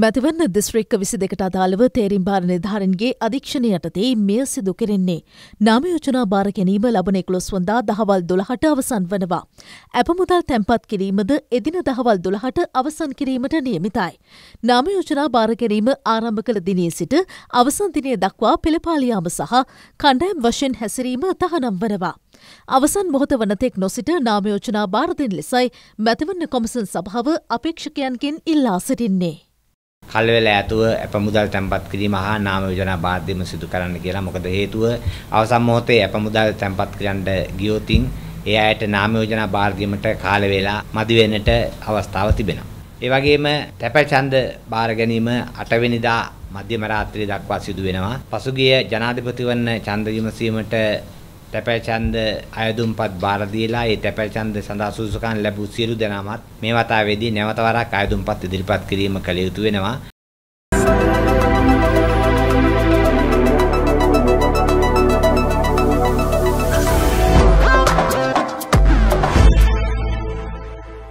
මැතිවන්න දිස්ත්‍රික්ක විසි දෙකට අදාළව තේරීම් භාර නිධාරන්ගේ අධීක්ෂණ යටතේ මෙය සිදු කෙරෙන්නේ. නාමයෝජනා භාර ගැනීම ලබන එක්ලොස්වන්දා දහවල් දොළහට අවසන් වනවා. ඇපමුදල් තැන්පත් කිරීමද එදින දහවල් දොළහට අවසන් කිරීමට නියමිතයි. නාමයෝජනා භාර ගැනීම ආරම්භ කළ දිනේ සිට අවසන්දිනය දක්වා පෙළපාලියාම සහ කණ්ඩෑම් වශයෙන් හැසිරීම තහනම් වනවා. අවසන් මොහොත වනතෙක් නොසිට නාමයෝජනා භාරදෙන් ලෙසයි මැතිවන්න කොමසන් සභාව අපේක්ෂකයන්ගෙන් ඉල්ලා සිටින්නේ. කල්වැල ඇතුව අප මුදල් තැන්පත් කිරීම හා නාම යෝජනා බාධ්‍යම සිදු කරන්න කියලා. මොකද හේතුව අවසන් මොහොතේ අප මුදල් තැන්පත් කරන්න ගියොතින් ඒ අයට නාම යෝජනා බාධ්‍යමට කාල වේලා මදි වෙන්නට අවස්ථාව තිබෙනවා. ඒ වගේම තැපැචන්ද බාර ගැනීම 8 වෙනිදා මධ්‍යම රාත්‍රිය දක්වා සිදු වෙනවා. පසුගිය ජනාධිපතිවරණ ඡන්ද විමසීමට තැපැල් ඡන්ද අයදුම්පත් බාර දීලා ඒ තැපැල් ඡන්ද සඳහා සුදුසුකම් ලැබූ සියලු දෙනාමත් මේ වතාවේදී නැවත වරක් අයදුම්පත් ඉදිරිපත් කිරීම කළ යුතු වෙනවා.